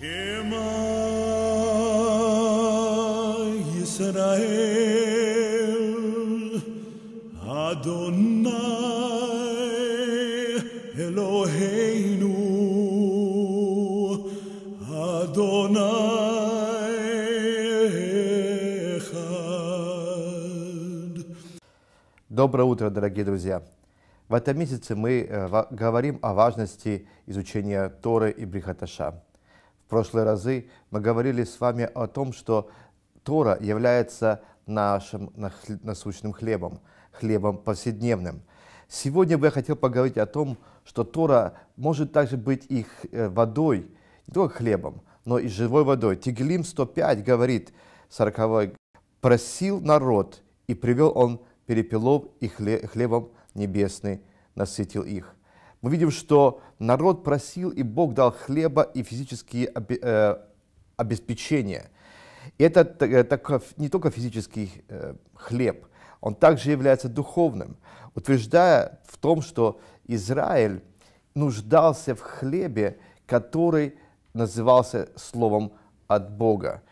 Доброе утро, дорогие друзья! В этом месяце мы э, говорим о важности изучения Торы и Брихаташа. В прошлые разы мы говорили с вами о том, что Тора является нашим насущным хлебом, хлебом повседневным. Сегодня бы я хотел поговорить о том, что Тора может также быть их э, водой, не только хлебом, но и живой водой. Тигелим 105 говорит, 40 просил народ, и привел он перепелов и хлебом небесный насытил их мы видим, что народ просил, и Бог дал хлеба и физические э, обеспечения. И это э, не только физический э, хлеб, он также является духовным, утверждая в том, что Израиль нуждался в хлебе, который назывался словом от Бога.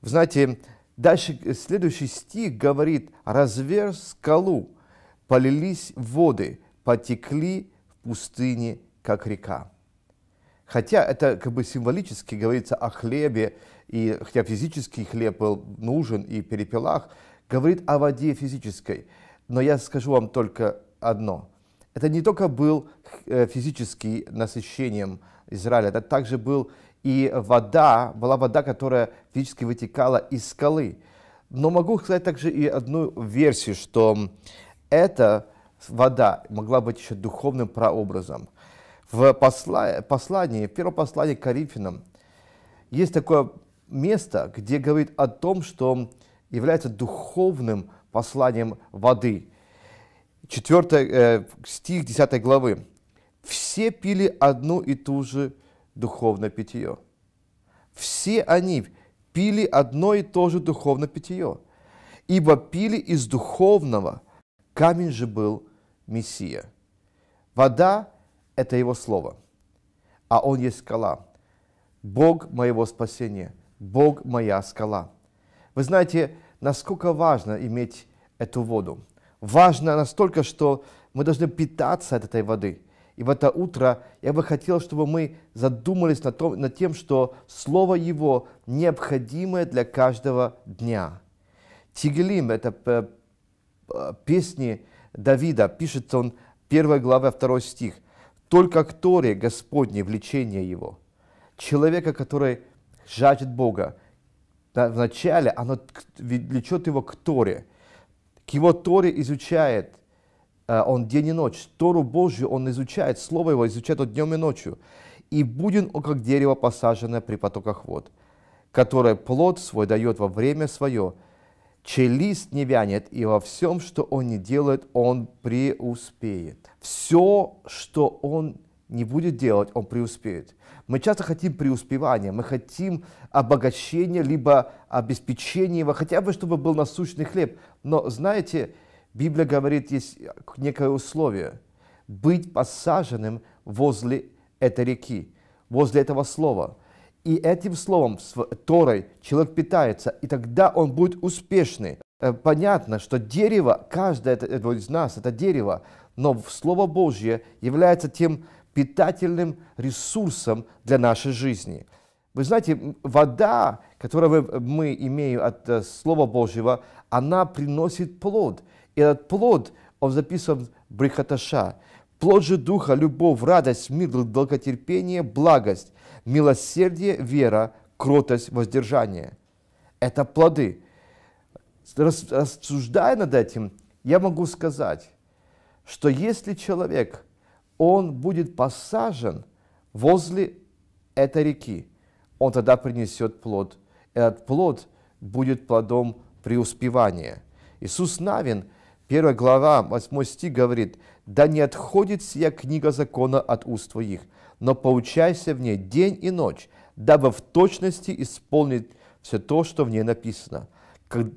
Вы знаете, дальше следующий стих говорит «Разверз скалу, полились воды, потекли пустыне как река. Хотя это как бы символически говорится о хлебе, и хотя физический хлеб был нужен и перепелах, говорит о воде физической. Но я скажу вам только одно. Это не только был э, физический насыщением Израиля, это также был и вода, была вода, которая физически вытекала из скалы. Но могу сказать также и одну версию, что это вода могла быть еще духовным прообразом. В посла... послании, в первом послании к Коринфянам есть такое место, где говорит о том, что является духовным посланием воды. 4 э, стих 10 главы. «Все пили одну и ту же духовное питье». Все они пили одно и то же духовное питье, ибо пили из духовного, камень же был Мессия. Вода – это Его Слово, а Он есть скала. Бог моего спасения, Бог моя скала. Вы знаете, насколько важно иметь эту воду. Важно настолько, что мы должны питаться от этой воды. И в это утро я бы хотел, чтобы мы задумались над, том, над тем, что Слово Его необходимое для каждого дня. Тигелим – это э, э, песни, Давида, пишет он, 1 глава, 2 стих, «Только к Торе Господне влечение его». Человека, который жаждет Бога, вначале оно влечет его к Торе. К его Торе изучает э, он день и ночь. Тору Божью он изучает, Слово его изучает он днем и ночью. «И буден он, как дерево, посаженное при потоках вод, которое плод свой дает во время свое, Челист не вянет, и во всем, что он не делает, он преуспеет. Все, что он не будет делать, он преуспеет. Мы часто хотим преуспевания, мы хотим обогащения, либо обеспечения его, хотя бы чтобы был насущный хлеб. Но знаете, Библия говорит, есть некое условие – быть посаженным возле этой реки, возле этого слова – и этим словом, с Торой, человек питается, и тогда он будет успешный. Э, понятно, что дерево, каждое из нас это дерево, но Слово Божье является тем питательным ресурсом для нашей жизни. Вы знаете, вода, которую мы, имеем от э, Слова Божьего, она приносит плод. И этот плод, он записан в Брихаташа – Плод же Духа – любовь, радость, мир, долготерпение, благость, милосердие, вера, кротость, воздержание. Это плоды. Рассуждая над этим, я могу сказать, что если человек, он будет посажен возле этой реки, он тогда принесет плод. Этот плод будет плодом преуспевания. Иисус Навин, 1 глава, 8 стих говорит – да не отходит сия книга закона от уст твоих, но поучайся в ней день и ночь, дабы в точности исполнить все то, что в ней написано.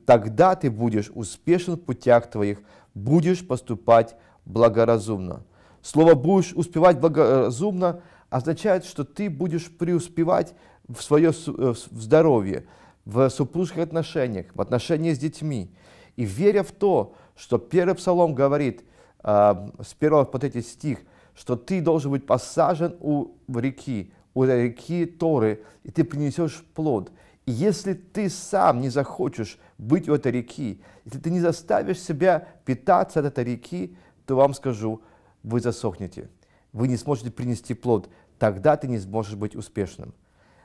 Тогда ты будешь успешен в путях твоих, будешь поступать благоразумно. Слово «будешь успевать благоразумно» означает, что ты будешь преуспевать в свое э, в здоровье, в супружеских отношениях, в отношениях с детьми. И веря в то, что первый псалом говорит – Эм, с 1 по 3 стих, что ты должен быть посажен у реки, у реки Торы, и ты принесешь плод. И если ты сам не захочешь быть у этой реки, если ты не заставишь себя питаться от этой реки, то вам скажу, вы засохнете, вы не сможете принести плод, тогда ты не сможешь быть успешным.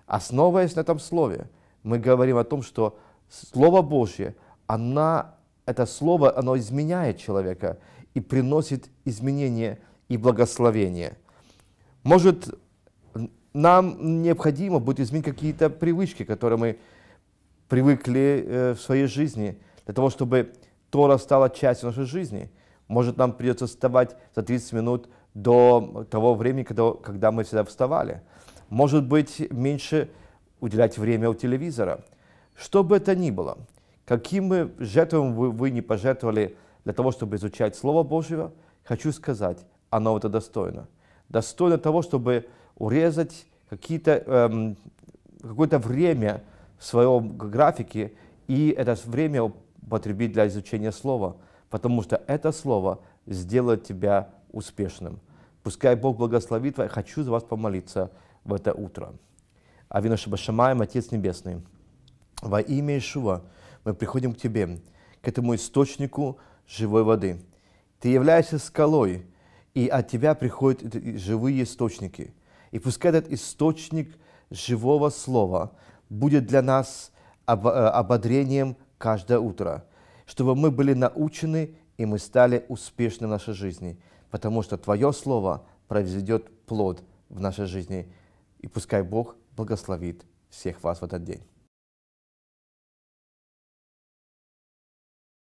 Основываясь на этом слове, мы говорим о том, что Слово Божье, она это слово, оно изменяет человека и приносит изменения и благословение. Может, нам необходимо будет изменить какие-то привычки, которые мы привыкли э, в своей жизни, для того, чтобы Тора стала частью нашей жизни. Может, нам придется вставать за 30 минут до того времени, когда, когда мы всегда вставали. Может быть, меньше уделять время у телевизора. Что бы это ни было – Каким бы жертвам вы, вы не пожертвовали для того, чтобы изучать Слово Божье, хочу сказать, оно это достойно. Достойно того, чтобы урезать эм, какое-то время в своем графике и это время употребить для изучения Слова, потому что это Слово сделает тебя успешным. Пускай Бог благословит вас. Хочу за вас помолиться в это утро. Авина Шабашамаем, Отец Небесный, во имя Ишуа, мы приходим к Тебе, к этому источнику живой воды. Ты являешься скалой, и от Тебя приходят живые источники. И пускай этот источник живого слова будет для нас э, ободрением каждое утро, чтобы мы были научены и мы стали успешны в нашей жизни, потому что Твое Слово произведет плод в нашей жизни. И пускай Бог благословит всех вас в этот день.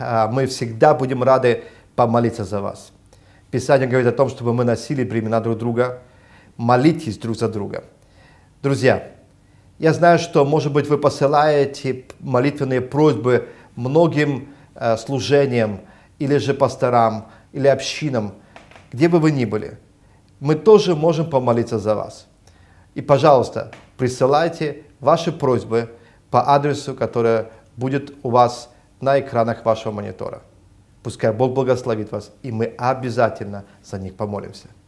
А, мы всегда будем рады помолиться за вас. Писание говорит о том, чтобы мы носили бремена друг друга, молитесь друг за друга. Друзья, я знаю, что, может быть, вы посылаете молитвенные просьбы многим а, служениям или же пасторам, или общинам, где бы вы ни были. Мы тоже можем помолиться за вас. И, пожалуйста, присылайте ваши просьбы по адресу, которая будет у вас на экранах вашего монитора. Пускай Бог благословит вас, и мы обязательно за них помолимся.